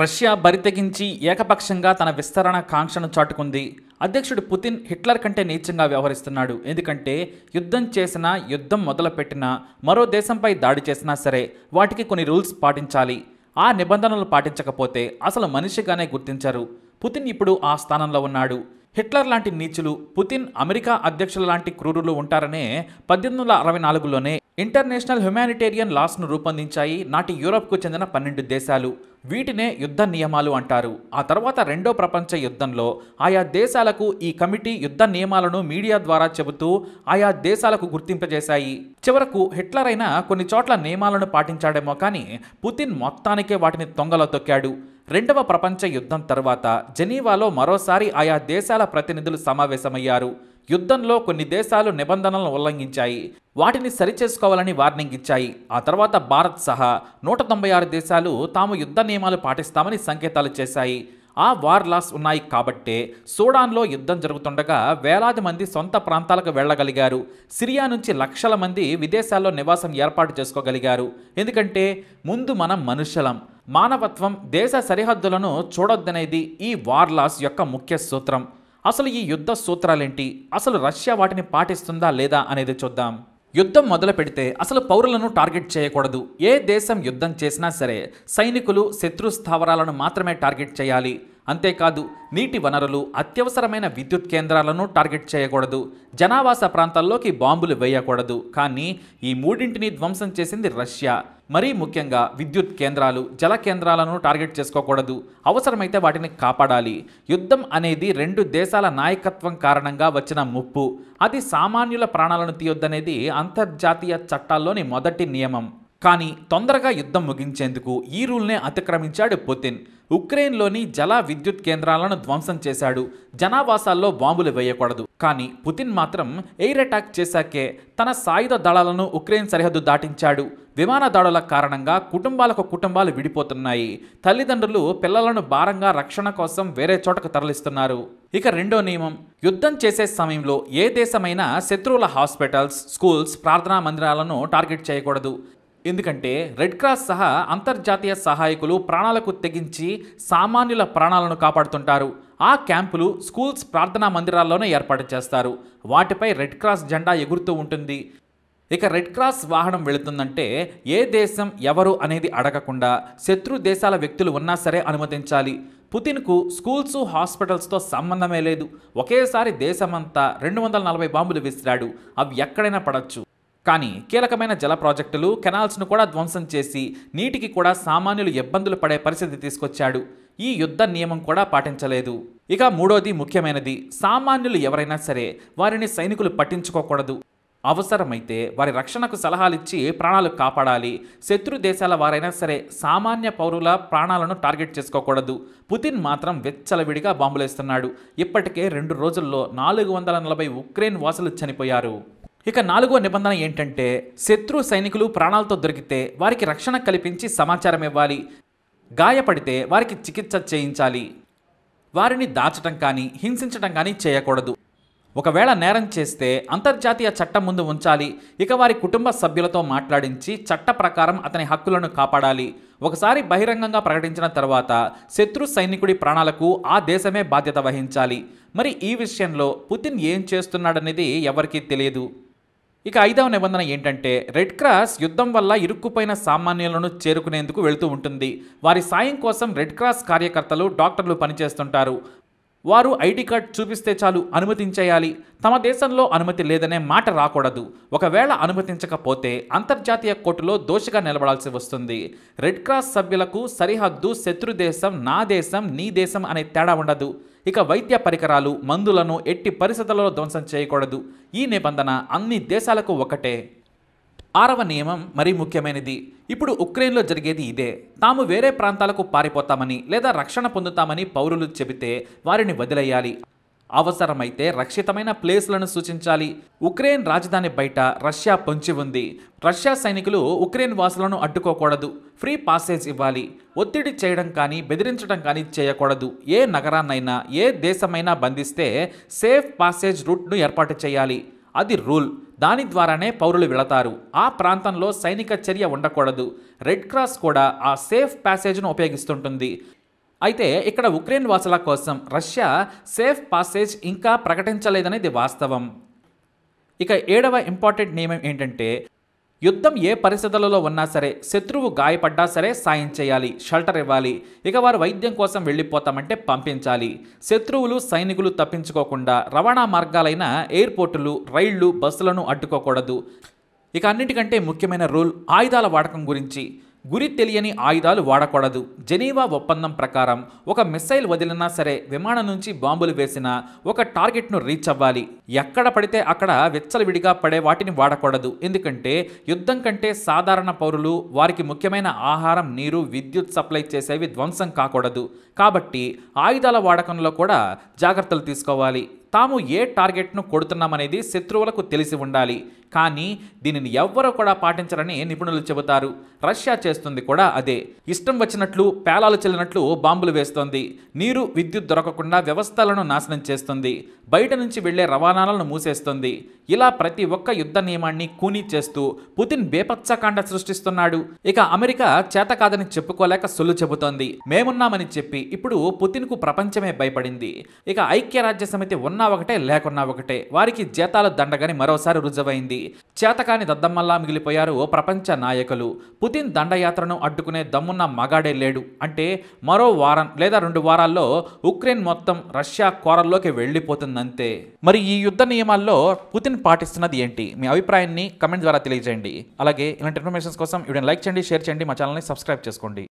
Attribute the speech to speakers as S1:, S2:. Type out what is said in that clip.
S1: Russia బరితెగించి ఏకపక్షంగా తన విస్తరణ కాంక్షను చాటుకుంది అధ్యక్షుడు పుతిన్ హిట్లర్ కంటే నీచంగా వ్యవహరిస్తున్నాడు ఎందుకంటే యుద్ధం చేసినా యుద్ధం మొదలుపెట్టినా మరో దేశంపై దాడి చేసినా సరే వాటికి కొన్ని రూల్స్ పాటించాలి ఆ నిబంధనలు పాటించకపోతే అసలు మనిషిగానే గుర్తించారు పుతిన్ ఇప్పుడు ఆ స్థానంలో ఉన్నాడు హిట్లర్ లాంటి నీచులు పుతిన్ అమెరికా అధ్యక్షుల లాంటి క్రూరులు ఉంటారనే పద్దెనిమిది వందల అరవై నాలుగులోనే ఇంటర్నేషనల్ హ్యుమానిటేరియన్ లాస్ను రూపొందించాయి నాటి యూరప్కు చెందిన పన్నెండు దేశాలు వీటినే యుద్ధ నియమాలు అంటారు ఆ తర్వాత రెండో ప్రపంచ యుద్ధంలో ఆయా దేశాలకు ఈ కమిటీ యుద్ధ నియమాలను మీడియా ద్వారా చెబుతూ ఆయా దేశాలకు గుర్తింపజేశాయి చివరకు హిట్లర్ అయినా కొన్ని చోట్ల నియమాలను పాటించాడేమో కానీ పుతిన్ మొత్తానికే వాటిని తొంగలో తొక్కాడు రెండవ ప్రపంచ యుద్ధం తర్వాత జెనీవాలో మరోసారి ఆయా దేశాల ప్రతినిధులు సమావేశమయ్యారు యుద్ధంలో కొన్ని దేశాలు నిబంధనలను ఉల్లంఘించాయి వాటిని సరిచేసుకోవాలని వార్నింగ్ ఇచ్చాయి ఆ తర్వాత భారత్ సహా నూట తొంభై ఆరు దేశాలు తాము యుద్ధ నియమాలు పాటిస్తామని సంకేతాలు చేశాయి ఆ వార్ లాస్ ఉన్నాయి కాబట్టే సూడాన్లో యుద్ధం జరుగుతుండగా వేలాది మంది సొంత ప్రాంతాలకు వెళ్ళగలిగారు సిరియా నుంచి లక్షల మంది విదేశాల్లో నివాసం ఏర్పాటు చేసుకోగలిగారు ఎందుకంటే ముందు మనం మనుషులం మానవత్వం దేశ సరిహద్దులను చూడొద్దనేది ఈ వార్లాస్ యొక్క ముఖ్య సూత్రం అసలు ఈ యుద్ధ సూత్రాలేంటి అసలు రష్యా వాటిని పాటిస్తుందా లేదా అనేది చూద్దాం యుద్ధం మొదలు పెడితే అసలు పౌరులను టార్గెట్ చేయకూడదు ఏ దేశం యుద్ధం చేసినా సరే సైనికులు శత్రు స్థావరాలను మాత్రమే టార్గెట్ చేయాలి అంతేకాదు నీటి వనరులు అత్యవసరమైన విద్యుత్ కేంద్రాలను టార్గెట్ చేయకూడదు జనావాస ప్రాంతాల్లోకి బాంబులు వేయకూడదు కానీ ఈ మూడింటిని ధ్వంసం చేసింది రష్యా మరీ ముఖ్యంగా విద్యుత్ కేంద్రాలు జల కేంద్రాలను టార్గెట్ చేసుకోకూడదు అవసరమైతే వాటిని కాపాడాలి యుద్ధం అనేది రెండు దేశాల నాయకత్వం కారణంగా వచ్చిన ముప్పు అది సామాన్యుల ప్రాణాలను తీయొద్దనేది అంతర్జాతీయ చట్టాల్లోని మొదటి నియమం కానీ తొందరగా యుద్ధం ముగించేందుకు ఈ రూల్నే అతిక్రమించాడు పుతిన్ ఉక్రెయిన్లోని జల విద్యుత్ కేంద్రాలను ధ్వంసం చేశాడు జనావాసాల్లో బాంబులు వేయకూడదు కానీ పుతిన్ మాత్రం ఎయిర్ అటాక్ చేశాకే తన సాయుధ దళాలను ఉక్రెయిన్ సరిహద్దు దాటించాడు విమాన దాడుల కారణంగా కుటుంబాలకు కుటుంబాలు విడిపోతున్నాయి తల్లిదండ్రులు పిల్లలను భారంగా రక్షణ కోసం వేరే చోటకు తరలిస్తున్నారు ఇక రెండో నియమం యుద్ధం చేసే సమయంలో ఏ దేశమైనా శత్రువుల హాస్పిటల్స్ స్కూల్స్ ప్రార్థనా మందిరాలను టార్గెట్ చేయకూడదు ఎందుకంటే రెడ్ క్రాస్ సహా అంతర్జాతీయ సహాయకులు ప్రాణాలకు తెగించి సామాన్యుల ప్రాణాలను కాపాడుతుంటారు ఆ క్యాంపులు స్కూల్స్ ప్రార్థనా మందిరాల్లోనే ఏర్పాటు చేస్తారు వాటిపై రెడ్ క్రాస్ జెండా ఎగురుతూ ఉంటుంది ఇక రెడ్ క్రాస్ వాహనం వెళుతుందంటే ఏ దేశం ఎవరు అనేది అడగకుండా శత్రు దేశాల వ్యక్తులు ఉన్నా సరే అనుమతించాలి పుతిన్కు స్కూల్స్ హాస్పిటల్స్తో సంబంధమే లేదు ఒకేసారి దేశమంతా రెండు వందల నలభై బాంబులు విసిరాడు అవి ఎక్కడైనా పడచ్చు కానీ కీలకమైన జల ప్రాజెక్టులు కెనాల్స్ను కూడా ధ్వంసం చేసి నీటికి కూడా సామాన్యులు ఇబ్బందులు పడే పరిస్థితి తీసుకొచ్చాడు ఈ యుద్ధ నియమం కూడా పాటించలేదు ఇక మూడోది ముఖ్యమైనది సామాన్యులు ఎవరైనా సరే వారిని సైనికులు పట్టించుకోకూడదు అవసరమైతే వారి రక్షణకు సలహాలిచ్చి ప్రాణాలు కాపాడాలి శత్రు దేశాల వారైనా సరే సామాన్య పౌరుల ప్రాణాలను టార్గెట్ చేసుకోకూడదు పుతిన్ మాత్రం వెచ్చలవిడిగా బాంబులేస్తున్నాడు ఇప్పటికే రెండు రోజుల్లో నాలుగు వందల నలభై ఉక్రెయిన్ వాసులు చనిపోయారు ఇక నాలుగో నిబంధన ఏంటంటే శత్రు సైనికులు ప్రాణాలతో దొరికితే వారికి రక్షణ కల్పించి సమాచారం ఇవ్వాలి గాయపడితే వారికి చికిత్స చేయించాలి వారిని దాచటం కానీ హింసించటం కానీ చేయకూడదు ఒకవేళ నేరం చేస్తే అంతర్జాతీయ చట్టం ముందు ఉంచాలి ఇక వారి కుటుంబ సభ్యులతో మాట్లాడించి చట్ట ప్రకారం అతని హక్కులను కాపాడాలి ఒకసారి బహిరంగంగా ప్రకటించిన తర్వాత శత్రు సైనికుడి ప్రాణాలకు ఆ దేశమే బాధ్యత వహించాలి మరి ఈ విషయంలో పుతిన్ ఏం చేస్తున్నాడనేది ఎవరికీ తెలియదు ఇక ఐదవ నిబంధన ఏంటంటే రెడ్ క్రాస్ యుద్ధం వల్ల ఇరుక్కుపోయిన సామాన్యులను చేరుకునేందుకు వెళుతూ ఉంటుంది వారి సాయం కోసం రెడ్ క్రాస్ కార్యకర్తలు డాక్టర్లు పనిచేస్తుంటారు వారు ఐడి కార్డ్ చూపిస్తే చాలు అనుమతించేయాలి తమ దేశంలో అనుమతి లేదనే మాట రాకూడదు ఒకవేళ అనుమతించకపోతే అంతర్జాతీయ కోర్టులో దోషిగా నిలబడాల్సి వస్తుంది రెడ్ క్రాస్ సభ్యులకు సరిహద్దు శత్రు దేశం నా దేశం నీ దేశం అనే తేడా ఉండదు ఇక వైద్య పరికరాలు మందులను ఎట్టి పరిస్థితులలో ధ్వంసం చేయకూడదు ఈ నిబంధన అన్ని దేశాలకు ఒకటే ఆరవ నియమం మరీ ముఖ్యమైనది ఇప్పుడు ఉక్రెయిన్లో జరిగేది ఇదే తాము వేరే ప్రాంతాలకు పారిపోతామని లేదా రక్షణ పొందుతామని పౌరులు చెబితే వారిని వదిలేయాలి అవసరమైతే రక్షితమైన ప్లేస్లను సూచించాలి ఉక్రెయిన్ రాజధాని బయట రష్యా పొంచి ఉంది రష్యా సైనికులు ఉక్రెయిన్ వాసులను అడ్డుకోకూడదు ఫ్రీ పాసేజ్ ఇవ్వాలి ఒత్తిడి చేయడం కానీ బెదిరించడం కానీ చేయకూడదు ఏ నగరాన్నైనా ఏ దేశమైనా బంధిస్తే సేఫ్ పాసేజ్ రూట్ను ఏర్పాటు చేయాలి అది రూల్ దాని ద్వారానే పౌరులు వెళతారు ఆ ప్రాంతంలో సైనిక చర్య ఉండకూడదు రెడ్ క్రాస్ కూడా ఆ సేఫ్ ప్యాసేజ్ను ఉపయోగిస్తుంటుంది అయితే ఇక్కడ ఉక్రెయిన్ వాసుల కోసం రష్యా సేఫ్ పాసేజ్ ఇంకా ప్రకటించలేదనేది వాస్తవం ఇక ఏడవ ఇంపార్టెంట్ నియమం ఏంటంటే యుద్ధం ఏ పరిస్థితులలో ఉన్నా సరే శత్రువు గాయపడ్డా సరే సాయం చేయాలి షెల్టర్ ఇవ్వాలి ఇక వారు వైద్యం కోసం వెళ్ళిపోతామంటే పంపించాలి శత్రువులు సైనికులు తప్పించుకోకుండా రవాణా మార్గాలైన ఎయిర్పోర్టులు రైళ్లు బస్సులను అడ్డుకోకూడదు ఇక అన్నిటికంటే ముఖ్యమైన రూల్ ఆయుధాల వాడకం గురించి గురి తెలియని ఆయుధాలు వాడకూడదు జెనీవా ఒప్పందం ప్రకారం ఒక మిస్సైల్ వదిలినా సరే విమానం నుంచి బాంబులు వేసినా ఒక టార్గెట్ను రీచ్ అవ్వాలి ఎక్కడ పడితే అక్కడ విచ్చలవిడిగా పడే వాటిని వాడకూడదు ఎందుకంటే యుద్ధం కంటే సాధారణ పౌరులు వారికి ముఖ్యమైన ఆహారం నీరు విద్యుత్ సప్లై చేసేవి ధ్వంసం కాకూడదు కాబట్టి ఆయుధాల వాడకంలో కూడా జాగ్రత్తలు తీసుకోవాలి తాము ఏ టార్గెట్ను కొడుతున్నామనేది శత్రువులకు తెలిసి ఉండాలి కానీ దీనిని ఎవ్వరూ కూడా పాటించరని నిపుణులు చెబుతారు రష్యా చేస్తుంది కూడా అదే ఇష్టం వచ్చినట్లు పేలాలు చెల్లినట్లు బాంబులు వేస్తోంది నీరు విద్యుత్ దొరకకుండా వ్యవస్థలను నాశనం చేస్తుంది బయట నుంచి వెళ్లే రవాణాలను మూసేస్తుంది ఇలా ప్రతి ఒక్క యుద్ధ నియమాన్ని కూనీ చేస్తూ పుతిన్ బేపచ్చకాండ సృష్టిస్తున్నాడు ఇక అమెరికా చేతకాదని చెప్పుకోలేక సొల్లు చెబుతోంది మేమున్నామని చెప్పి ఇప్పుడు పుతిన్కు ప్రపంచమే భయపడింది ఇక ఐక్యరాజ్య సమితి ఉన్నా ఒకటే లేకున్నా ఒకటే వారికి జీతాలు దండగని మరోసారి రుజువైంది చేతకాని దద్దమ్మల్లా మిగిలిపోయారు ప్రపంచ నాయకులు పుతిన్ దండయాత్రను అడ్డుకునే దమ్మున్న మగాడే లేడు అంటే మరో వారం లేదా రెండు వారాల్లో ఉక్రెయిన్ మొత్తం రష్యా కోరల్లోకి వెళ్ళిపోతుంది అంతే మరి ఈ యుద్ధ నియమాల్లో పుతిన్ పాటిస్తున్నది ఏంటి మీ అభిప్రాయాన్ని కమెంట్ ద్వారా తెలియజేయండి అలాగే ఇలాంటి ఇన్ఫర్మేషన్స్ కోసం వీడియోని లైక్ చేయండి షేర్ చేయండి మా ఛానల్ని సబ్స్క్రైబ్ చేసుకోండి